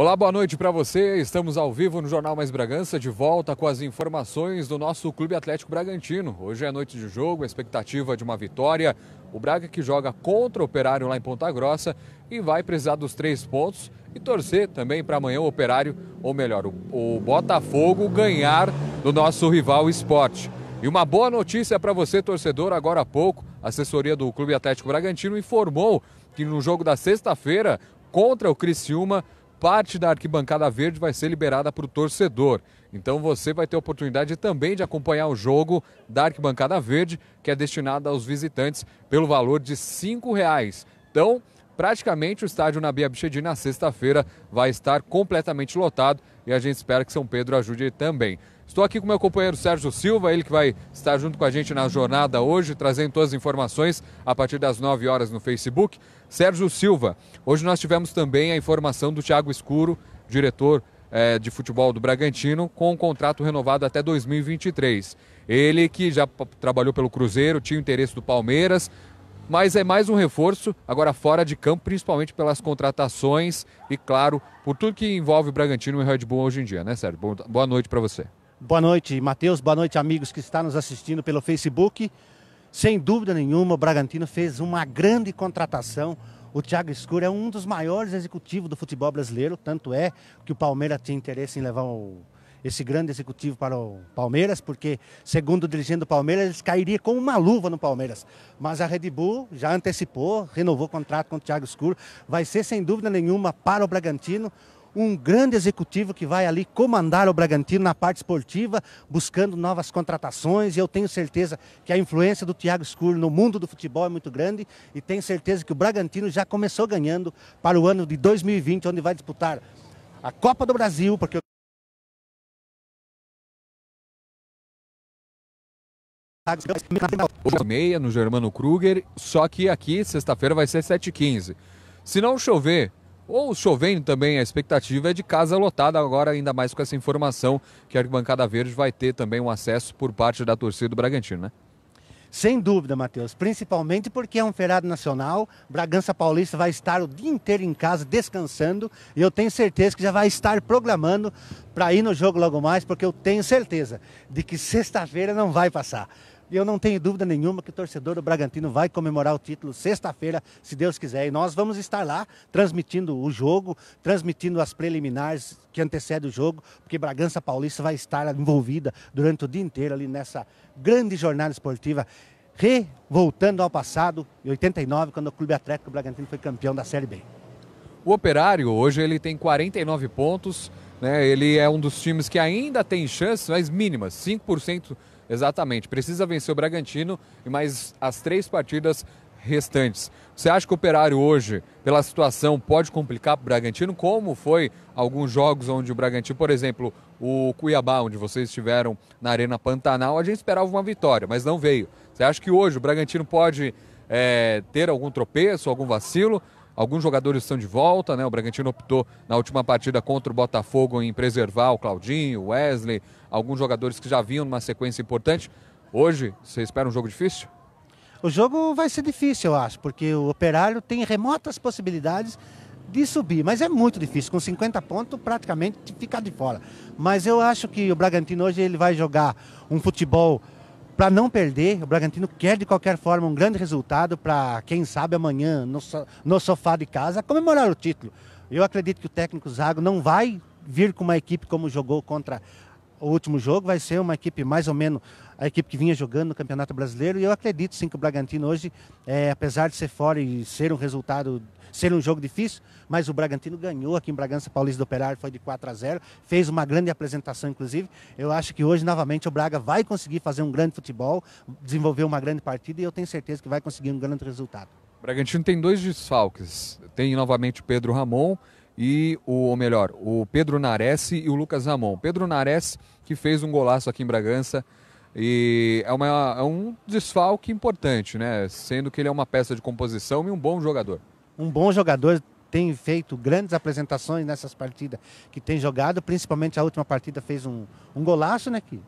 Olá, boa noite para você. Estamos ao vivo no Jornal Mais Bragança, de volta com as informações do nosso Clube Atlético Bragantino. Hoje é noite de jogo, expectativa de uma vitória. O Braga que joga contra o Operário lá em Ponta Grossa e vai precisar dos três pontos e torcer também para amanhã o Operário, ou melhor, o Botafogo ganhar do nosso rival Esporte. E uma boa notícia para você, torcedor, agora há pouco, a assessoria do Clube Atlético Bragantino informou que no jogo da sexta-feira contra o Criciúma, parte da arquibancada verde vai ser liberada para o torcedor. Então você vai ter a oportunidade também de acompanhar o jogo da arquibancada verde, que é destinada aos visitantes pelo valor de R$ 5,00. Então, praticamente o estádio Nabi Abichedi na sexta-feira vai estar completamente lotado e a gente espera que São Pedro ajude também. Estou aqui com meu companheiro Sérgio Silva, ele que vai estar junto com a gente na jornada hoje, trazendo todas as informações a partir das 9 horas no Facebook. Sérgio Silva, hoje nós tivemos também a informação do Thiago Escuro, diretor eh, de futebol do Bragantino, com um contrato renovado até 2023. Ele que já trabalhou pelo Cruzeiro, tinha interesse do Palmeiras, mas é mais um reforço, agora fora de campo, principalmente pelas contratações e, claro, por tudo que envolve o Bragantino e o Red Bull hoje em dia, né, Sérgio? Boa noite para você. Boa noite, Matheus. Boa noite, amigos que estão nos assistindo pelo Facebook. Sem dúvida nenhuma, o Bragantino fez uma grande contratação. O Thiago Escuro é um dos maiores executivos do futebol brasileiro, tanto é que o Palmeiras tinha interesse em levar o, esse grande executivo para o Palmeiras, porque, segundo o dirigente do Palmeiras, eles cairiam com uma luva no Palmeiras. Mas a Red Bull já antecipou, renovou o contrato com o Thiago Escuro. Vai ser, sem dúvida nenhuma, para o Bragantino, um grande executivo que vai ali comandar o Bragantino na parte esportiva, buscando novas contratações. E eu tenho certeza que a influência do Thiago Escuro no mundo do futebol é muito grande. E tenho certeza que o Bragantino já começou ganhando para o ano de 2020, onde vai disputar a Copa do Brasil, porque o é meia no Germano Kruger, só que aqui sexta-feira vai ser 7h15. Se não chover, ou chovendo também, a expectativa é de casa lotada agora, ainda mais com essa informação que a Arquibancada Verde vai ter também um acesso por parte da torcida do Bragantino, né? Sem dúvida, Matheus. Principalmente porque é um feriado nacional. Bragança Paulista vai estar o dia inteiro em casa descansando. E eu tenho certeza que já vai estar programando para ir no jogo logo mais, porque eu tenho certeza de que sexta-feira não vai passar. E eu não tenho dúvida nenhuma que o torcedor do Bragantino vai comemorar o título sexta-feira, se Deus quiser. E nós vamos estar lá transmitindo o jogo, transmitindo as preliminares que antecedem o jogo, porque Bragança Paulista vai estar envolvida durante o dia inteiro ali nessa grande jornada esportiva. revoltando ao passado, em 89, quando o Clube Atlético Bragantino foi campeão da Série B. O Operário hoje ele tem 49 pontos, né? Ele é um dos times que ainda tem chances, mas mínimas, 5% Exatamente. Precisa vencer o Bragantino e mais as três partidas restantes. Você acha que o Operário hoje, pela situação, pode complicar para o Bragantino? Como foi alguns jogos onde o Bragantino, por exemplo, o Cuiabá, onde vocês estiveram na Arena Pantanal, a gente esperava uma vitória, mas não veio. Você acha que hoje o Bragantino pode é, ter algum tropeço, algum vacilo? Alguns jogadores estão de volta, né? O Bragantino optou na última partida contra o Botafogo em preservar o Claudinho, o Wesley, alguns jogadores que já vinham numa sequência importante. Hoje, você espera um jogo difícil? O jogo vai ser difícil, eu acho, porque o Operário tem remotas possibilidades de subir, mas é muito difícil. Com 50 pontos, praticamente ficar de fora. Mas eu acho que o Bragantino hoje ele vai jogar um futebol para não perder, o Bragantino quer de qualquer forma um grande resultado para, quem sabe, amanhã, no, no, sofá de casa, comemorar o título. Eu acredito que o técnico Zago não vai vir com uma equipe como jogou contra o último jogo vai ser uma equipe mais ou menos a equipe que vinha jogando no Campeonato Brasileiro. E eu acredito sim que o Bragantino hoje, é, apesar de ser fora e ser um resultado, ser um jogo difícil, mas o Bragantino ganhou aqui em Bragança Paulista do Operário, foi de 4 a 0, fez uma grande apresentação, inclusive. Eu acho que hoje, novamente, o Braga vai conseguir fazer um grande futebol, desenvolver uma grande partida e eu tenho certeza que vai conseguir um grande resultado. O Bragantino tem dois desfalques. Tem novamente o Pedro Ramon e o, ou melhor, o Pedro Nares e o Lucas Ramon. Pedro Nares que fez um golaço aqui em Bragança e é, uma, é um desfalque importante, né? Sendo que ele é uma peça de composição e um bom jogador. Um bom jogador, tem feito grandes apresentações nessas partidas que tem jogado, principalmente a última partida fez um, um golaço, né? Que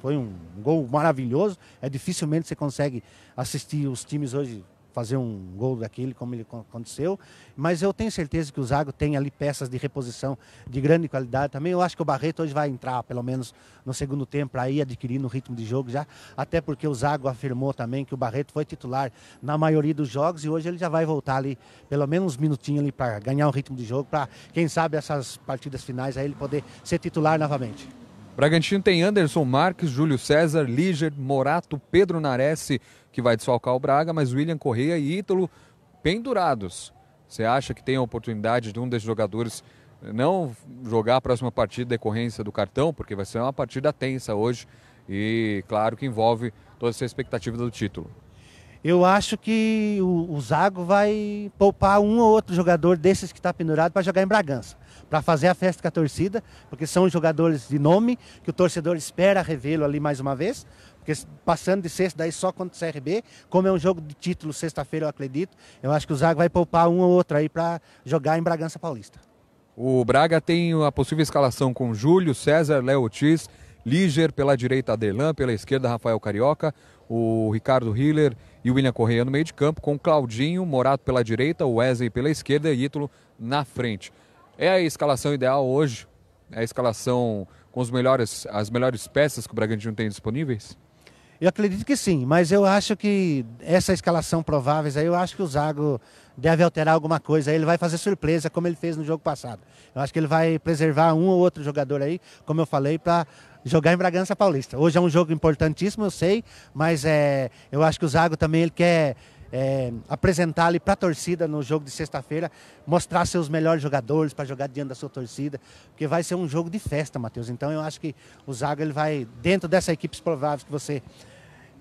foi um gol maravilhoso. É dificilmente você consegue assistir os times hoje fazer um gol daquele, como ele aconteceu. Mas eu tenho certeza que o Zago tem ali peças de reposição de grande qualidade também. Eu acho que o Barreto hoje vai entrar, pelo menos no segundo tempo, para adquirir no ritmo de jogo já. Até porque o Zago afirmou também que o Barreto foi titular na maioria dos jogos e hoje ele já vai voltar ali, pelo menos uns minutinhos ali para ganhar o ritmo de jogo, para quem sabe essas partidas finais aí ele poder ser titular novamente. Bragantino tem Anderson Marques, Júlio César, Líger, Morato, Pedro Nares, que vai desfalcar o Braga, mas William Correia e Ítalo pendurados. Você acha que tem a oportunidade de um desses jogadores não jogar a próxima partida decorrência do cartão, porque vai ser uma partida tensa hoje e claro que envolve toda essa expectativa do título. Eu acho que o, o Zago vai poupar um ou outro jogador desses que está pendurado para jogar em Bragança para fazer a festa com a torcida, porque são jogadores de nome, que o torcedor espera revê-lo ali mais uma vez, porque passando de sexta, daí só contra o CRB, como é um jogo de título sexta-feira, eu acredito, eu acho que o Zago vai poupar um ou outro aí para jogar em Bragança Paulista. O Braga tem a possível escalação com Júlio, César, Léo Ortiz, Líger pela direita, Aderlan, pela esquerda, Rafael Carioca, o Ricardo Hiller e o William Correia no meio de campo, com Claudinho, Morato pela direita, Wesley pela esquerda e Ítalo na frente é a escalação ideal hoje? É a escalação com os melhores, as melhores peças que o Bragantino tem disponíveis? Eu acredito que sim, mas eu acho que essa escalação prováveis aí, eu acho que o Zago deve alterar alguma coisa. Ele vai fazer surpresa, como ele fez no jogo passado. Eu acho que ele vai preservar um ou outro jogador aí, como eu falei, para jogar em Bragança Paulista. Hoje é um jogo importantíssimo, eu sei, mas é, eu acho que o Zago também ele quer é, apresentar ali para a torcida no jogo de sexta-feira, mostrar seus melhores jogadores para jogar diante da sua torcida, porque vai ser um jogo de festa, Matheus. Então eu acho que o Zaga ele vai, dentro dessa equipes prováveis que você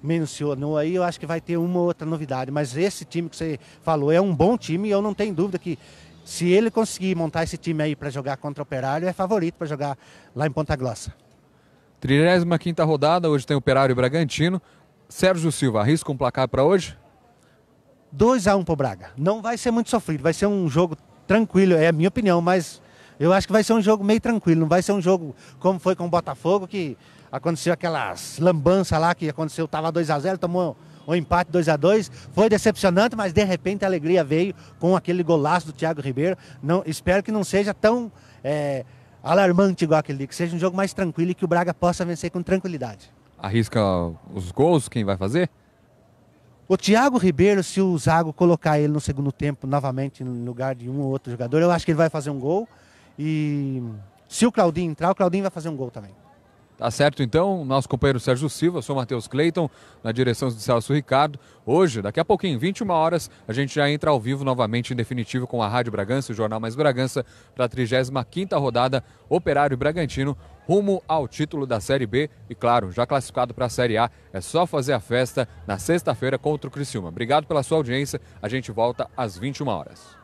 mencionou aí, eu acho que vai ter uma ou outra novidade, mas esse time que você falou é um bom time e eu não tenho dúvida que se ele conseguir montar esse time aí para jogar contra o Operário, é favorito para jogar lá em Ponta Grossa. 35 rodada, hoje tem Operário e Bragantino. Sérgio Silva, arrisca um placar para hoje? 2 a 1 pro Braga. Não vai ser muito sofrido, vai ser um jogo tranquilo, é a minha opinião, mas eu acho que vai ser um jogo meio tranquilo, não vai ser um jogo como foi com o Botafogo, que aconteceu aquelas lambança lá que aconteceu, tava 2 a 0, tomou um empate 2 a 2 Foi decepcionante, mas de repente a alegria veio com aquele golaço do Thiago Ribeiro. Não, espero que não seja tão é, alarmante igual aquele que seja um jogo mais tranquilo e que o Braga possa vencer com tranquilidade. Arrisca os gols, quem vai fazer? O Thiago Ribeiro, se o Zago colocar ele no segundo tempo novamente no lugar de um ou outro jogador, eu acho que ele vai fazer um gol. E se o Claudinho entrar, o Claudinho vai fazer um gol também. Tá certo então, nosso companheiro Sérgio Silva, sou Matheus Cleiton, na direção do Celso Ricardo. Hoje, daqui a pouquinho, 21 horas, a gente já entra ao vivo novamente em definitivo com a Rádio Bragança, o Jornal Mais Bragança, para a 35ª rodada Operário Bragantino, rumo ao título da Série B e claro, já classificado para a Série A, é só fazer a festa na sexta-feira contra o Criciúma. Obrigado pela sua audiência. A gente volta às 21 horas.